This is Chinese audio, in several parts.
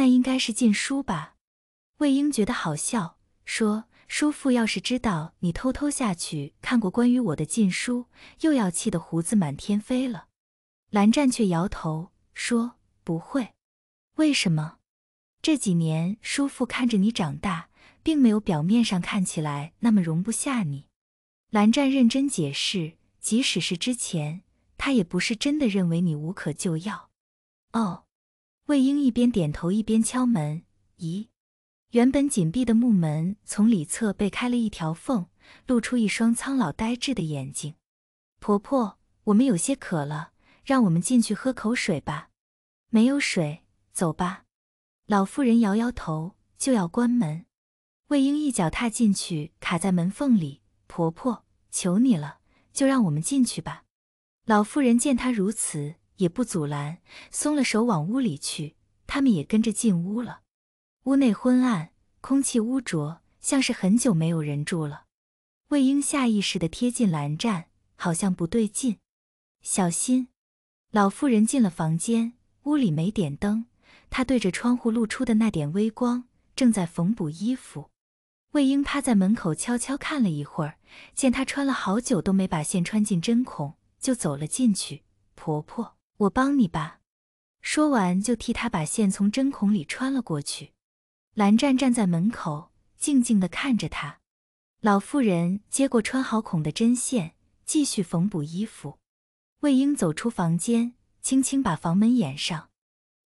那应该是禁书吧？魏婴觉得好笑，说：“叔父要是知道你偷偷下去看过关于我的禁书，又要气得胡子满天飞了。”蓝湛却摇头说：“不会，为什么？这几年叔父看着你长大，并没有表面上看起来那么容不下你。”蓝湛认真解释：“即使是之前，他也不是真的认为你无可救药。”哦。魏婴一边点头一边敲门。咦，原本紧闭的木门从里侧被开了一条缝，露出一双苍老呆滞的眼睛。婆婆，我们有些渴了，让我们进去喝口水吧。没有水，走吧。老妇人摇摇头，就要关门。魏婴一脚踏进去，卡在门缝里。婆婆，求你了，就让我们进去吧。老妇人见他如此。也不阻拦，松了手往屋里去。他们也跟着进屋了。屋内昏暗，空气污浊，像是很久没有人住了。魏婴下意识地贴近蓝湛，好像不对劲。小心！老妇人进了房间，屋里没点灯，她对着窗户露出的那点微光，正在缝补衣服。魏婴趴在门口悄悄看了一会儿，见她穿了好久都没把线穿进针孔，就走了进去。婆婆。我帮你吧，说完就替他把线从针孔里穿了过去。蓝湛站在门口，静静地看着他。老妇人接过穿好孔的针线，继续缝补衣服。魏婴走出房间，轻轻把房门掩上。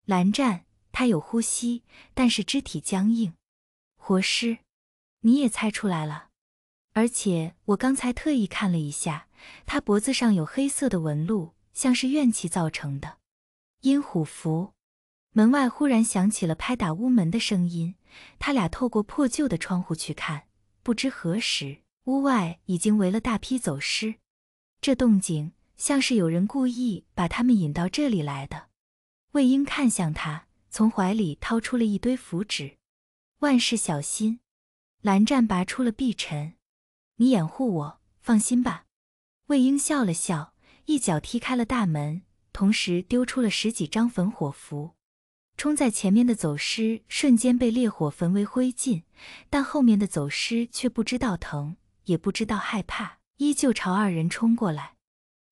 蓝湛，他有呼吸，但是肢体僵硬，活尸。你也猜出来了，而且我刚才特意看了一下，他脖子上有黑色的纹路。像是怨气造成的。阴虎符。门外忽然响起了拍打屋门的声音，他俩透过破旧的窗户去看，不知何时，屋外已经围了大批走尸。这动静像是有人故意把他们引到这里来的。魏婴看向他，从怀里掏出了一堆符纸，万事小心。蓝湛拔出了碧晨，你掩护我，放心吧。魏婴笑了笑。一脚踢开了大门，同时丢出了十几张焚火符。冲在前面的走尸瞬间被烈火焚为灰烬，但后面的走尸却不知道疼，也不知道害怕，依旧朝二人冲过来。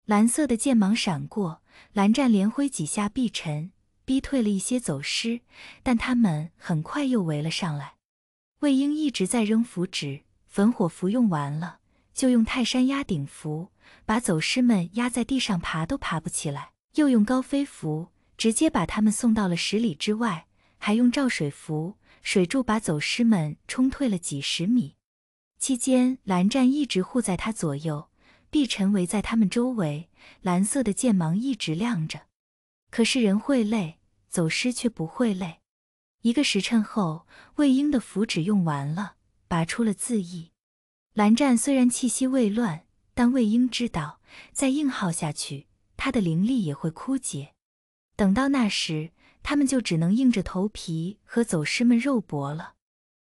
蓝色的剑芒闪过，蓝湛连挥几下碧尘，逼退了一些走尸，但他们很快又围了上来。魏婴一直在扔符纸，焚火符用完了，就用泰山压顶符。把走尸们压在地上，爬都爬不起来，又用高飞符直接把他们送到了十里之外，还用照水符，水柱把走尸们冲退了几十米。期间，蓝湛一直护在他左右，碧晨围在他们周围，蓝色的剑芒一直亮着。可是人会累，走尸却不会累。一个时辰后，魏婴的符纸用完了，拔出了字意。蓝湛虽然气息未乱。但魏婴知道，再硬耗下去，他的灵力也会枯竭。等到那时，他们就只能硬着头皮和走尸们肉搏了。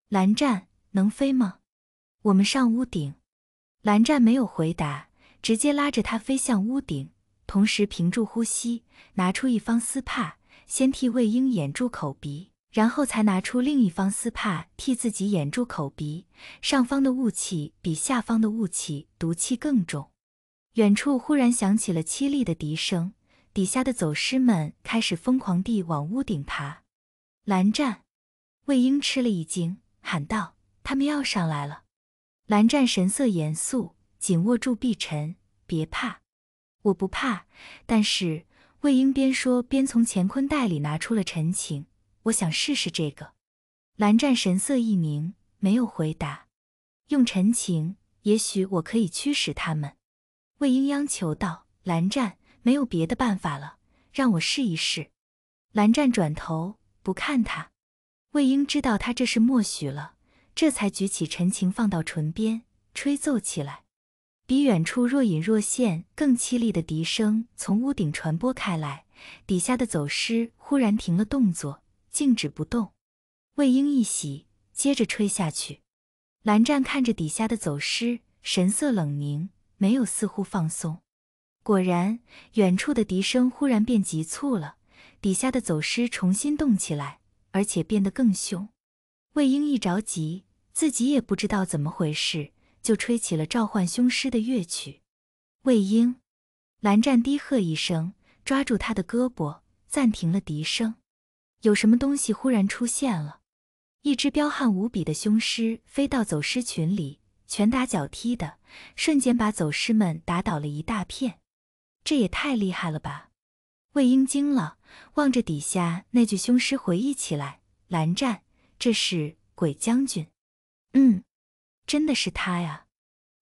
蓝湛，能飞吗？我们上屋顶。蓝湛没有回答，直接拉着他飞向屋顶，同时屏住呼吸，拿出一方丝帕，先替魏婴掩住口鼻。然后才拿出另一方丝帕替自己掩住口鼻。上方的雾气比下方的雾气毒气更重。远处忽然响起了凄厉的笛声，底下的走尸们开始疯狂地往屋顶爬。蓝湛、魏婴吃了一惊，喊道：“他们要上来了！”蓝湛神色严肃，紧握住碧晨：“别怕，我不怕。”但是魏婴边说边从乾坤袋里拿出了陈情。我想试试这个。蓝湛神色一凝，没有回答。用陈情，也许我可以驱使他们。魏婴央求道：“蓝湛，没有别的办法了，让我试一试。”蓝湛转头不看他。魏婴知道他这是默许了，这才举起陈情，放到唇边吹奏起来。比远处若隐若现更凄厉的笛声从屋顶传播开来，底下的走尸忽然停了动作。静止不动，魏婴一喜，接着吹下去。蓝湛看着底下的走尸，神色冷凝，没有似乎放松。果然，远处的笛声忽然变急促了，底下的走尸重新动起来，而且变得更凶。魏婴一着急，自己也不知道怎么回事，就吹起了召唤凶尸的乐曲。魏婴，蓝湛低喝一声，抓住他的胳膊，暂停了笛声。有什么东西忽然出现了，一只彪悍无比的凶狮飞到走狮群里，拳打脚踢的，瞬间把走狮们打倒了一大片。这也太厉害了吧！魏婴惊了，望着底下那具凶狮，回忆起来：蓝湛，这是鬼将军。嗯，真的是他呀！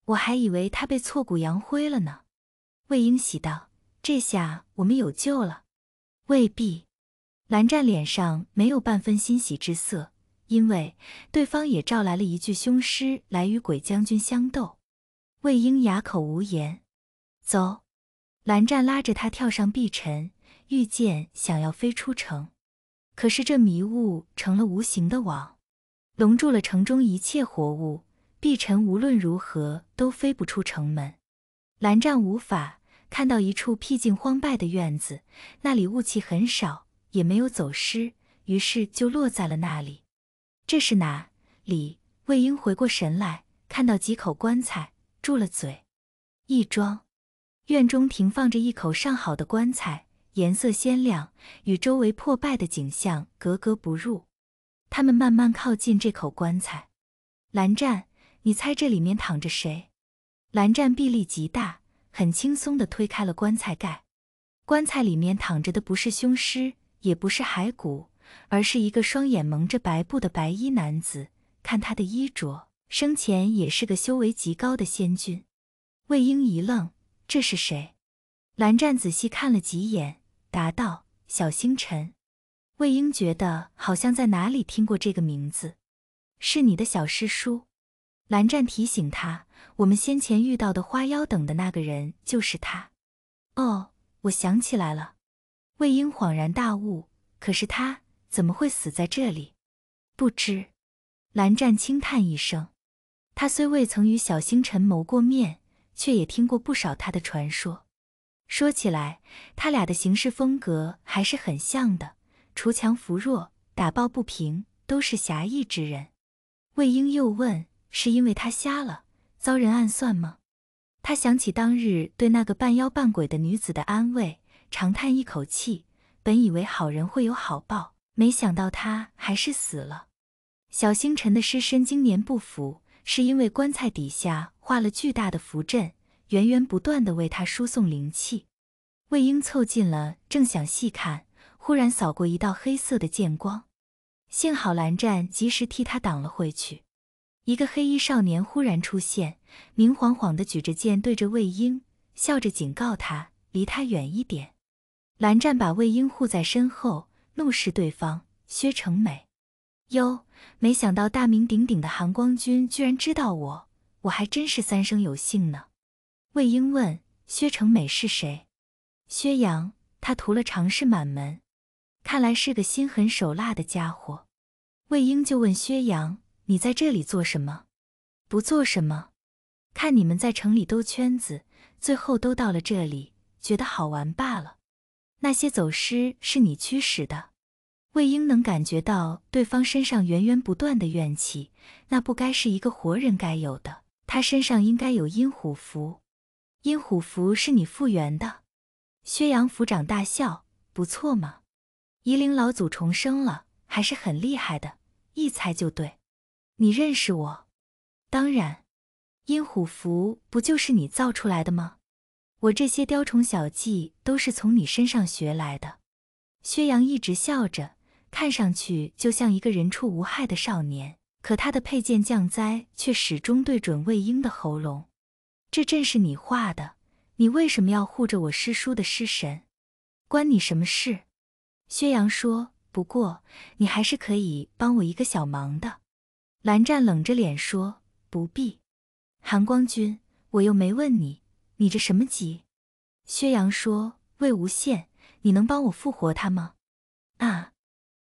我还以为他被挫骨扬灰了呢。魏婴喜道：“这下我们有救了。”未必。蓝湛脸上没有半分欣喜之色，因为对方也召来了一具凶尸来与鬼将军相斗。魏婴哑口无言。走，蓝湛拉着他跳上碧尘，御剑，想要飞出城，可是这迷雾成了无形的网，笼住了城中一切活物。碧尘无论如何都飞不出城门。蓝湛无法看到一处僻静荒败的院子，那里雾气很少。也没有走失，于是就落在了那里。这是哪里？魏婴回过神来，看到几口棺材，住了嘴。义庄，院中停放着一口上好的棺材，颜色鲜亮，与周围破败的景象格格不入。他们慢慢靠近这口棺材。蓝湛，你猜这里面躺着谁？蓝湛臂力极大，很轻松地推开了棺材盖。棺材里面躺着的不是凶尸。也不是骸骨，而是一个双眼蒙着白布的白衣男子。看他的衣着，生前也是个修为极高的仙君。魏婴一愣：“这是谁？”蓝湛仔细看了几眼，答道：“小星辰。”魏婴觉得好像在哪里听过这个名字。“是你的小师叔。”蓝湛提醒他：“我们先前遇到的花妖等的那个人就是他。”“哦，我想起来了。”魏婴恍然大悟，可是他怎么会死在这里？不知。蓝湛轻叹一声，他虽未曾与小星辰谋过面，却也听过不少他的传说。说起来，他俩的行事风格还是很像的，锄强扶弱，打抱不平，都是侠义之人。魏婴又问：“是因为他瞎了，遭人暗算吗？”他想起当日对那个半妖半鬼的女子的安慰。长叹一口气，本以为好人会有好报，没想到他还是死了。小星辰的尸身经年不腐，是因为棺材底下画了巨大的符阵，源源不断的为他输送灵气。魏婴凑近了，正想细看，忽然扫过一道黑色的剑光，幸好蓝湛及时替他挡了回去。一个黑衣少年忽然出现，明晃晃的举着剑对着魏婴，笑着警告他离他远一点。蓝湛把魏婴护在身后，怒视对方。薛成美，哟，没想到大名鼎鼎的韩光君居然知道我，我还真是三生有幸呢。魏婴问：“薛成美是谁？”薛洋，他屠了常氏满门，看来是个心狠手辣的家伙。魏婴就问薛洋：“你在这里做什么？不做什么？看你们在城里兜圈子，最后都到了这里，觉得好玩罢了。”那些走失是你驱使的，魏婴能感觉到对方身上源源不断的怨气，那不该是一个活人该有的。他身上应该有阴虎符，阴虎符是你复原的。薛阳抚掌大笑，不错嘛，夷陵老祖重生了，还是很厉害的，一猜就对。你认识我？当然，阴虎符不就是你造出来的吗？我这些雕虫小技都是从你身上学来的。薛洋一直笑着，看上去就像一个人畜无害的少年，可他的佩剑降灾却始终对准魏婴的喉咙。这阵是你画的，你为什么要护着我师叔的尸神？关你什么事？薛洋说。不过你还是可以帮我一个小忙的。蓝湛冷着脸说：“不必，韩光君，我又没问你。”你这什么急？薛洋说：“魏无羡，你能帮我复活他吗？”啊！